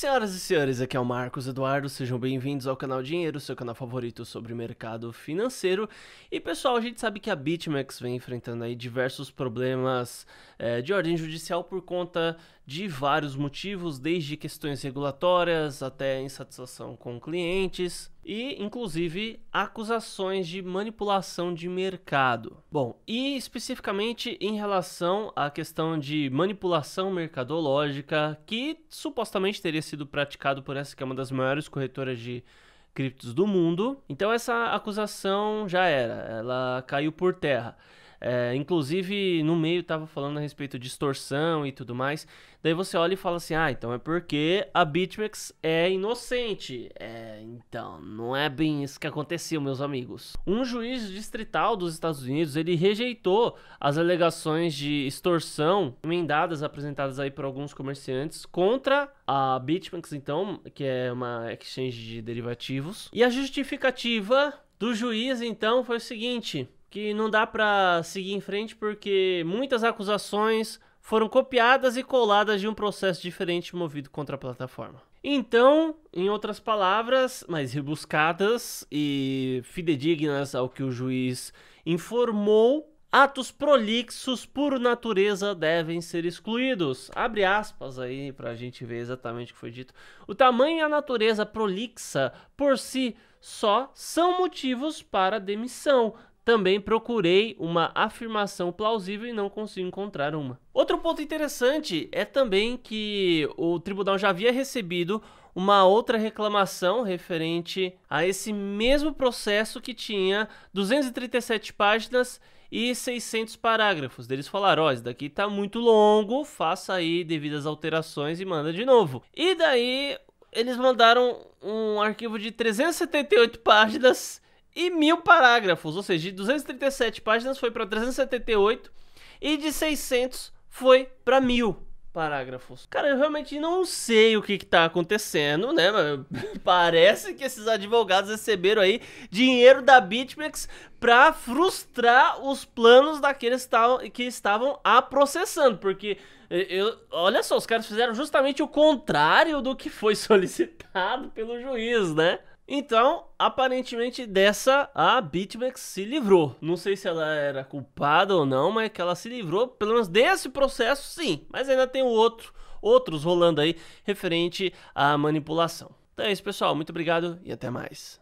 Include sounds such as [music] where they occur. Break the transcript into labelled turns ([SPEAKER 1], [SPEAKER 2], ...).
[SPEAKER 1] Senhoras e senhores, aqui é o Marcos Eduardo, sejam bem-vindos ao canal Dinheiro, seu canal favorito sobre mercado financeiro. E pessoal, a gente sabe que a BitMEX vem enfrentando aí diversos problemas é, de ordem judicial por conta de vários motivos, desde questões regulatórias até insatisfação com clientes e, inclusive, acusações de manipulação de mercado. Bom, e especificamente em relação à questão de manipulação mercadológica, que supostamente teria sido praticado por essa que é uma das maiores corretoras de criptos do mundo. Então essa acusação já era, ela caiu por terra. É, inclusive, no meio tava falando a respeito de distorção e tudo mais. Daí você olha e fala assim: ah, então é porque a Bitmex é inocente. É, então, não é bem isso que aconteceu, meus amigos. Um juiz distrital dos Estados Unidos ele rejeitou as alegações de extorsão emendadas apresentadas aí por alguns comerciantes contra a Bitmex, então, que é uma exchange de derivativos. E a justificativa do juiz, então, foi o seguinte que não dá para seguir em frente porque muitas acusações foram copiadas e coladas de um processo diferente movido contra a plataforma. Então, em outras palavras, mais rebuscadas e fidedignas ao que o juiz informou, atos prolixos por natureza devem ser excluídos. Abre aspas aí para a gente ver exatamente o que foi dito. O tamanho e a natureza prolixa por si só são motivos para demissão, também procurei uma afirmação plausível e não consigo encontrar uma. Outro ponto interessante é também que o tribunal já havia recebido uma outra reclamação referente a esse mesmo processo que tinha 237 páginas e 600 parágrafos. Eles falaram: ó, oh, isso daqui tá muito longo, faça aí devidas alterações e manda de novo. E daí eles mandaram um arquivo de 378 páginas e mil parágrafos, ou seja, de 237 páginas foi para 378 e de 600 foi para mil parágrafos. Cara, eu realmente não sei o que, que tá acontecendo, né? [laughs] parece que esses advogados receberam aí dinheiro da BitMEX para frustrar os planos daqueles que estavam a processando, porque eu, olha só, os caras fizeram justamente o contrário do que foi [laughs] solicitado pelo juiz, né? Então, aparentemente dessa a BitMEX se livrou. Não sei se ela era culpada ou não, mas que ela se livrou, pelo menos desse processo, sim. Mas ainda tem outro, outros rolando aí referente à manipulação. Então é isso, pessoal. Muito obrigado e até mais.